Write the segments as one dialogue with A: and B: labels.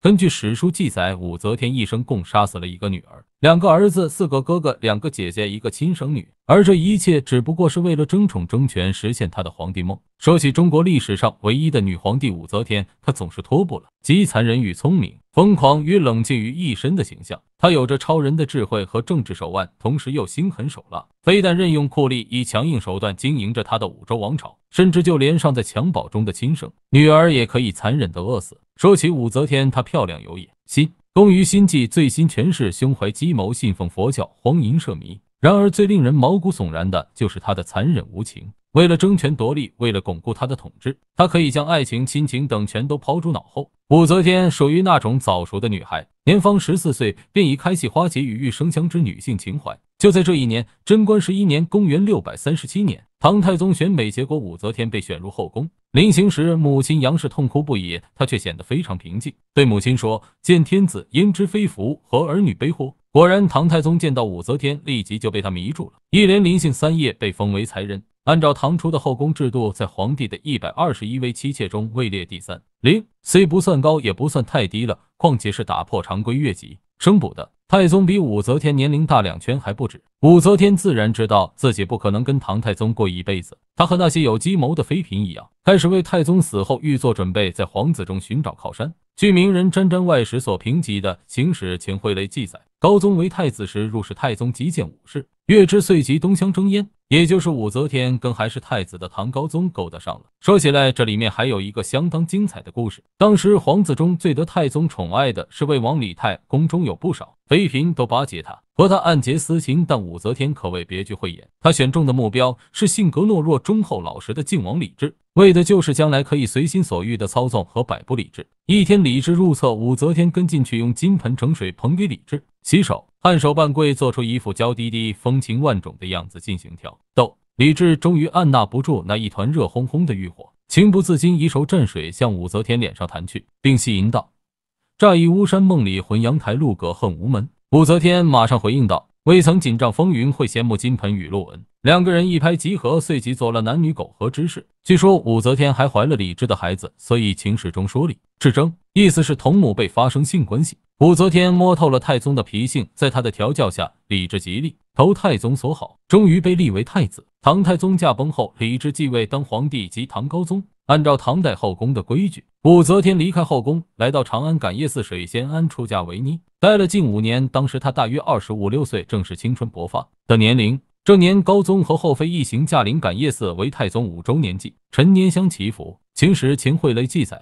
A: 根据史书记载，武则天一生共杀死了一个女儿、两个儿子、四个哥哥、两个姐姐、一个亲生女，而这一切只不过是为了争宠、争权，实现她的皇帝梦。说起中国历史上唯一的女皇帝武则天，她总是拖不了极残忍与聪明。疯狂与冷静于一身的形象，他有着超人的智慧和政治手腕，同时又心狠手辣。非但任用酷吏以强硬手段经营着他的武周王朝，甚至就连尚在襁褓中的亲生女儿也可以残忍的饿死。说起武则天，她漂亮有野心，工于心计，醉心权势，胸怀计谋，信奉佛教，荒淫奢靡。然而最令人毛骨悚然的就是她的残忍无情。为了争权夺利，为了巩固她的统治，她可以将爱情、亲情等全都抛诸脑后。武则天属于那种早熟的女孩，年方十四岁便已开启花解与玉生香之女性情怀。就在这一年，贞观十一年（公元六百三十七年），唐太宗选美，结果武则天被选入后宫。临行时，母亲杨氏痛哭不已，她却显得非常平静，对母亲说：“见天子，焉知非福，何儿女悲乎？”果然，唐太宗见到武则天，立即就被她迷住了，一连临幸三夜，被封为才人。按照唐初的后宫制度，在皇帝的一百二十一位妻妾中位列第三零，虽不算高，也不算太低了。况且是打破常规越级升补的。太宗比武则天年龄大两圈还不止。武则天自然知道自己不可能跟唐太宗过一辈子，她和那些有计谋的妃嫔一样，开始为太宗死后预做准备，在皇子中寻找靠山。据名人《詹贞外史》所评级的《行史秦桧雷》记载，高宗为太子时入室，太宗，极见武士。月之岁及东乡争焉，也就是武则天跟还是太子的唐高宗勾搭上了。说起来，这里面还有一个相当精彩的故事。当时皇子中最得太宗宠爱的是魏王李泰，宫中有不少妃嫔都巴结他，和他暗结私情。但武则天可谓别具慧眼，她选中的目标是性格懦弱、忠厚老实的晋王李治。为的就是将来可以随心所欲的操纵和摆布李治。一天，李治入厕，武则天跟进去，用金盆盛水捧给李治洗手，按手半跪，做出一副娇滴滴、风情万种的样子进行挑逗。李治终于按捺不住那一团热烘烘的欲火，情不自禁以手蘸水向武则天脸上弹去，并戏吟道：“乍一巫山梦里魂，阳台路隔恨无门。”武则天马上回应道。未曾锦帐风云会，羡慕金盆雨露恩。两个人一拍即合，随即做了男女苟合之事。据说武则天还怀了李治的孩子，所以《情史》中说李至争，意思是同母辈发生性关系。武则天摸透了太宗的脾性，在他的调教下，李治极力投太宗所好，终于被立为太子。唐太宗驾崩后，李治继位当皇帝，及唐高宗。按照唐代后宫的规矩，武则天离开后宫，来到长安感业寺水仙庵出家为尼，待了近五年。当时她大约二十五六岁，正是青春勃发的年龄。这年，高宗和后妃一行驾临感业寺，为太宗五周年祭，陈年香祈福。《秦史》秦桧雷记载，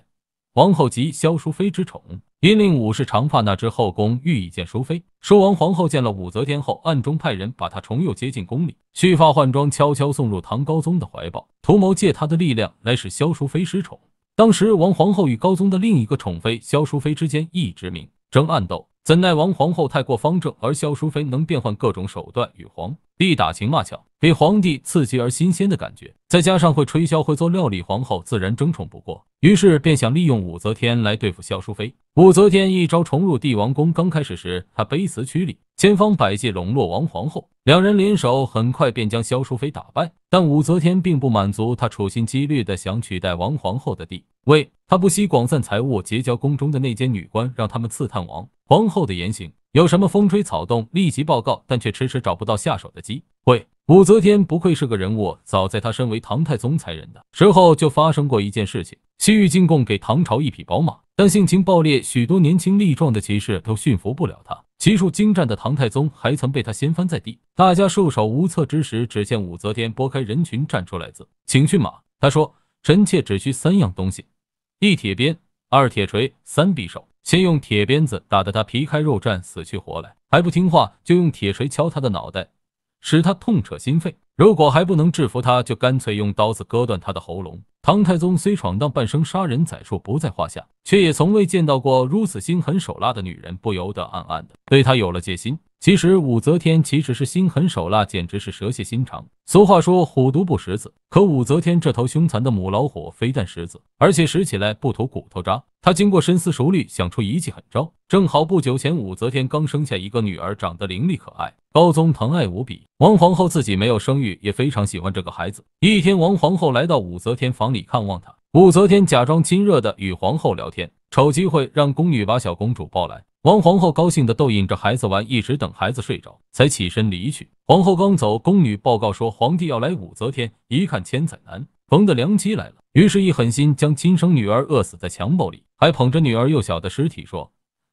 A: 皇后及萧淑妃之宠。因令武氏长发那支后宫欲以见淑妃。说完，皇后见了武则天后，暗中派人把她重又接进宫里，蓄发换装，悄悄送入唐高宗的怀抱，图谋借他的力量来使萧淑妃失宠。当时，王皇后与高宗的另一个宠妃萧淑妃之间一直明争暗斗。怎奈王皇后太过方正，而萧淑妃能变换各种手段与皇帝打情骂俏，给皇帝刺激而新鲜的感觉。再加上会吹箫、会做料理，皇后自然争宠不过。于是便想利用武则天来对付萧淑妃。武则天一朝重入帝王宫，刚开始时她卑辞屈礼，千方百计笼络王皇后，两人联手，很快便将萧淑妃打败。但武则天并不满足，她处心积虑的想取代王皇后的地位，她不惜广散财物，结交宫中的内奸女官，让他们刺探王。皇后的言行有什么风吹草动，立即报告，但却迟迟找不到下手的机会。武则天不愧是个人物，早在她身为唐太宗才人的时候，就发生过一件事情：西域进贡给唐朝一匹宝马，但性情暴烈，许多年轻力壮的骑士都驯服不了他。骑术精湛的唐太宗还曾被他掀翻在地。大家束手无策之时，只见武则天拨开人群站出来，自请驯马。她说：“臣妾只需三样东西：一铁鞭。”二铁锤，三匕首，先用铁鞭子打得他皮开肉绽，死去活来，还不听话，就用铁锤敲他的脑袋，使他痛彻心肺。如果还不能制服他，就干脆用刀子割断他的喉咙。唐太宗虽闯荡半生，杀人宰畜不在话下，却也从未见到过如此心狠手辣的女人，不由得暗暗的对他有了戒心。其实武则天其实是心狠手辣，简直是蛇蝎心肠。俗话说虎毒不食子，可武则天这头凶残的母老虎非但食子，而且食起来不吐骨头渣。她经过深思熟虑，想出一计狠招。正好不久前武则天刚生下一个女儿，长得伶俐可爱，高宗疼爱无比。王皇后自己没有生育，也非常喜欢这个孩子。一天，王皇后来到武则天房里看望她，武则天假装亲热的与皇后聊天，瞅机会让宫女把小公主抱来。王皇后高兴地逗引着孩子玩，一直等孩子睡着才起身离去。皇后刚走，宫女报告说皇帝要来。武则天一看千载难逢的良机来了，于是一狠心将亲生女儿饿死在襁褓里，还捧着女儿幼小的尸体说：“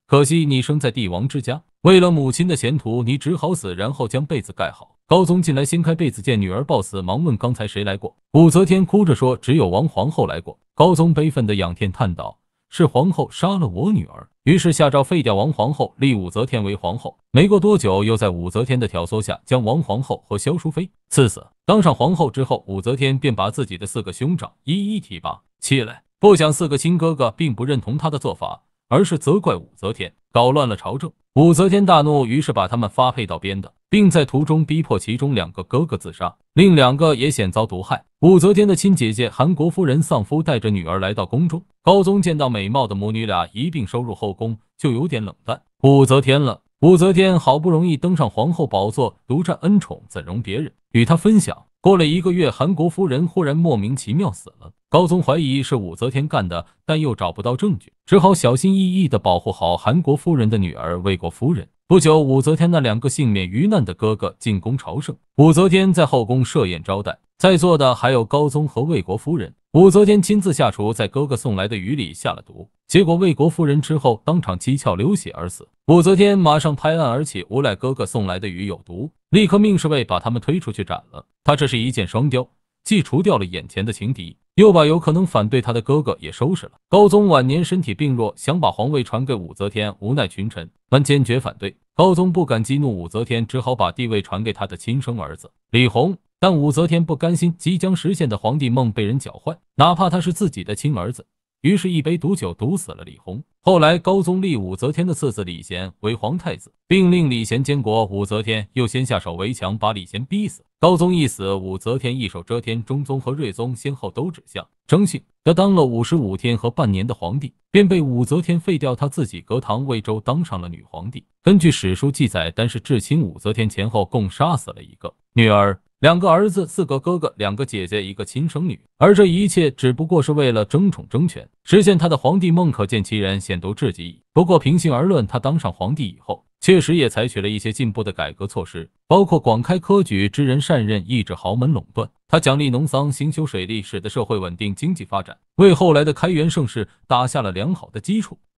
A: 可惜你生在帝王之家，为了母亲的前途，你只好死。”然后将被子盖好。高宗进来掀开被子，见女儿抱死，忙问刚才谁来过。武则天哭着说：“只有王皇后来过。”高宗悲愤的仰天叹道。是皇后杀了我女儿，于是下诏废掉王皇后，立武则天为皇后。没过多久，又在武则天的挑唆下，将王皇后和萧淑妃赐死。当上皇后之后，武则天便把自己的四个兄长一一提拔起来。不想四个亲哥哥并不认同她的做法，而是责怪武则天搞乱了朝政。武则天大怒，于是把他们发配到边的。并在途中逼迫其中两个哥哥自杀，另两个也险遭毒害。武则天的亲姐姐韩国夫人丧夫，带着女儿来到宫中。高宗见到美貌的母女俩一并收入后宫，就有点冷淡武则天了。武则天好不容易登上皇后宝座，独占恩宠，怎容别人与她分享？过了一个月，韩国夫人忽然莫名其妙死了。高宗怀疑是武则天干的，但又找不到证据，只好小心翼翼地保护好韩国夫人的女儿魏国夫人。不久，武则天那两个幸免于难的哥哥进宫朝圣，武则天在后宫设宴招待，在座的还有高宗和魏国夫人。武则天亲自下厨，在哥哥送来的鱼里下了毒，结果魏国夫人吃后当场七窍流血而死。武则天马上拍案而起，无赖哥哥送来的鱼有毒，立刻命侍卫把他们推出去斩了。他这是一箭双雕。既除掉了眼前的情敌，又把有可能反对他的哥哥也收拾了。高宗晚年身体病弱，想把皇位传给武则天，无奈群臣们坚决反对，高宗不敢激怒武则天，只好把帝位传给他的亲生儿子李弘。但武则天不甘心即将实现的皇帝梦被人搅坏，哪怕他是自己的亲儿子。于是，一杯毒酒毒死了李弘。后来，高宗立武则天的次子李贤为皇太子，并令李贤监国。武则天又先下手为强，把李贤逼死。高宗一死，武则天一手遮天，中宗和睿宗先后都指向征信。他当了五十五天和半年的皇帝，便被武则天废掉，他自己隔堂魏州当上了女皇帝。根据史书记载，单是至亲武则天前后共杀死了一个女儿。两个儿子，四个哥哥，两个姐姐，一个亲生女，而这一切只不过是为了争宠争权，实现他的皇帝梦，可见其人险毒至极矣。不过平心而论，他当上皇帝以后，确实也采取了一些进步的改革措施，包括广开科举、知人善任、抑制豪门垄断。他奖励农桑，兴修水利，使得社会稳定，经济发展，为后来的开元盛世打下了良好的基础。